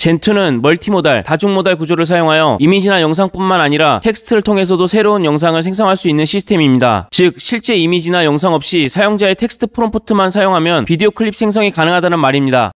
젠투는 멀티모달, 다중모달 구조를 사용하여 이미지나 영상뿐만 아니라 텍스트를 통해서도 새로운 영상을 생성할 수 있는 시스템입니다. 즉, 실제 이미지나 영상 없이 사용자의 텍스트 프롬포트만 사용하면 비디오 클립 생성이 가능하다는 말입니다.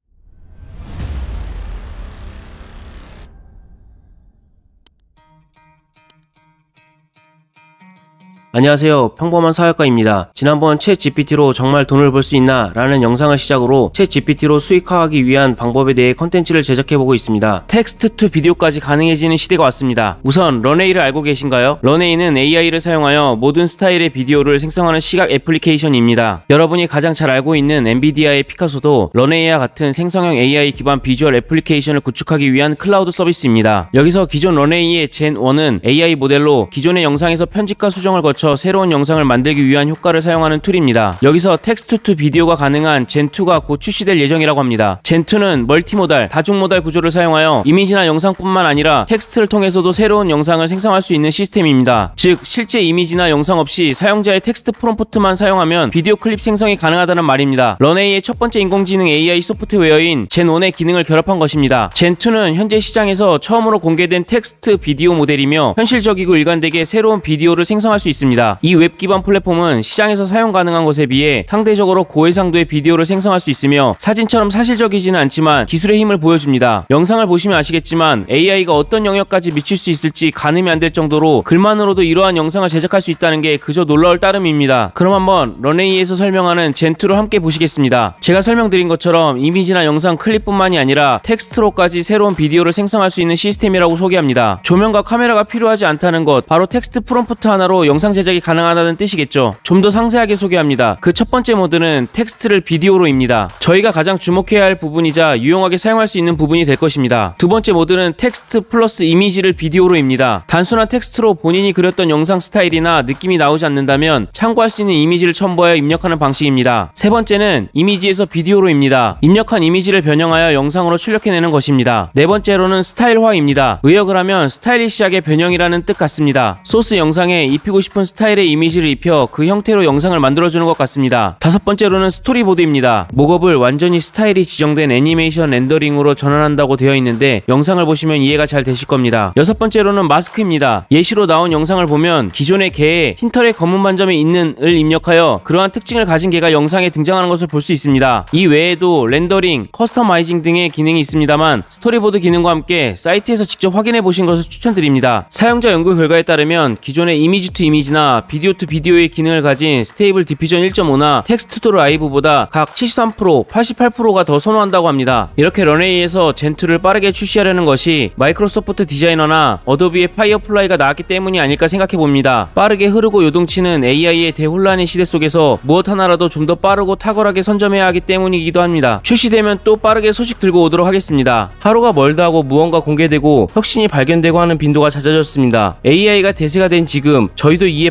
안녕하세요. 평범한 사회과입니다. 지난번 채 GPT로 정말 돈을 벌 수 있나? 라는 영상을 시작으로 채 GPT로 수익화하기 위한 방법에 대해 컨텐츠를 제작해보고 있습니다. 텍스트 투 비디오까지 가능해지는 시대가 왔습니다. 우선 런웨이를 알고 계신가요? 런웨이는 AI를 사용하여 모든 스타일의 비디오를 생성하는 시각 애플리케이션입니다. 여러분이 가장 잘 알고 있는 엔비디아의 피카소도 런웨이와 같은 생성형 AI 기반 비주얼 애플리케이션을 구축하기 위한 클라우드 서비스입니다. 여기서 기존 런웨이의 젠1은 AI 모델로 기존의 영상에서 편집과 수정을 거쳐 거쳐 새로운 영상을 만들기 위한 효과를 사용하는 툴입니다. 여기서 텍스트 투 비디오가 가능한 젠2가 곧 출시될 예정이라고 합니다. 젠2는 멀티모달, 다중모달 구조를 사용하여 이미지나 영상뿐만 아니라 텍스트를 통해서도 새로운 영상을 생성할 수 있는 시스템입니다. 즉 실제 이미지나 영상 없이 사용자의 텍스트 프롬프트만 사용하면 비디오 클립 생성이 가능하다는 말입니다. 런웨이의 첫 번째 인공지능 AI 소프트웨어인 젠1의 기능을 결합한 것입니다. 젠2는 현재 시장에서 처음으로 공개된 텍스트 비디오 모델이며 현실적이고 일관되게 새로운 비디오를 생성할 수 있습니다. 있습니다. 이웹 기반 플랫폼은 시장에서 사용 가능한 것에 비해 상대적으로 고해상도의 비디오를 생성할 수 있으며 사진처럼 사실적이지는 않지만 기술의 힘을 보여줍니다. 영상을 보시면 아시겠지만 AI가 어떤 영역까지 미칠 수 있을지 가늠이 안 될 정도로 글만으로도 이러한 영상을 제작할 수 있다는 게 그저 놀라울 따름입니다. 그럼 한번 런웨이에서 설명하는 젠2로 함께 보시겠습니다. 제가 설명드린 것처럼 이미지나 영상 클립뿐만이 아니라 텍스트로까지 새로운 비디오를 생성할 수 있는 시스템이라고 소개합니다. 조명과 카메라가 필요하지 않다는 것, 바로 텍스트 프롬프트 하나로 영상 제작 제작이 가능하다는 뜻이겠죠. 좀 더 상세하게 소개합니다. 그 첫 번째 모드는 텍스트를 비디오로입니다. 저희가 가장 주목해야 할 부분이자 유용하게 사용할 수 있는 부분이 될 것입니다. 두 번째 모드는 텍스트 플러스 이미지를 비디오로입니다. 단순한 텍스트로 본인이 그렸던 영상 스타일이나 느낌이 나오지 않는다면 참고할 수 있는 이미지를 첨부하여 입력하는 방식입니다. 세 번째는 이미지에서 비디오로입니다. 입력한 이미지를 변형하여 영상으로 출력해내는 것입니다. 네 번째로는 스타일화입니다. 의역을 하면 스타일리시하게 변형이라는 뜻 같습니다. 소스 영상에 입히고 싶은 스타일의 이미지를 입혀 그 형태로 영상을 만들어주는 것 같습니다. 다섯 번째로는 스토리보드입니다. 목업을 완전히 스타일이 지정된 애니메이션 렌더링으로 전환한다고 되어 있는데 영상을 보시면 이해가 잘 되실 겁니다. 여섯 번째로는 마스크입니다. 예시로 나온 영상을 보면 기존의 개에 흰털의 검은 반점이 있는 을 입력하여 그러한 특징을 가진 개가 영상에 등장하는 것을 볼 수 있습니다. 이 외에도 렌더링, 커스터마이징 등의 기능이 있습니다만 스토리보드 기능과 함께 사이트에서 직접 확인해 보신 것을 추천드립니다. 사용자 연구 결과에 따르면 기존의 이미지 투 이미지나 DP나 비디오 투 비디오의 기능을 가진 스테이블 디퓨전 1.5나 텍스트 투 라이브보다 각 73%, 88%가 더 선호한다고 합니다. 이렇게 런웨이에서 젠2를 빠르게 출시하려는 것이 마이크로소프트 디자이너나 어도비의 파이어플라이가 나왔기 때문이 아닐까 생각해봅니다. 빠르게 흐르고 요동치는 AI의 대혼란의 시대 속에서 무엇 하나라도 좀 더 빠르고 탁월하게 선점해야 하기 때문이기도 합니다. 출시되면 또 빠르게 소식 들고 오도록 하겠습니다. 하루가 멀다 하고 무언가 공개되고 혁신이 발견되고 하는 빈도가 잦아졌습니다. AI가 대세가 된 지금 저희도 이에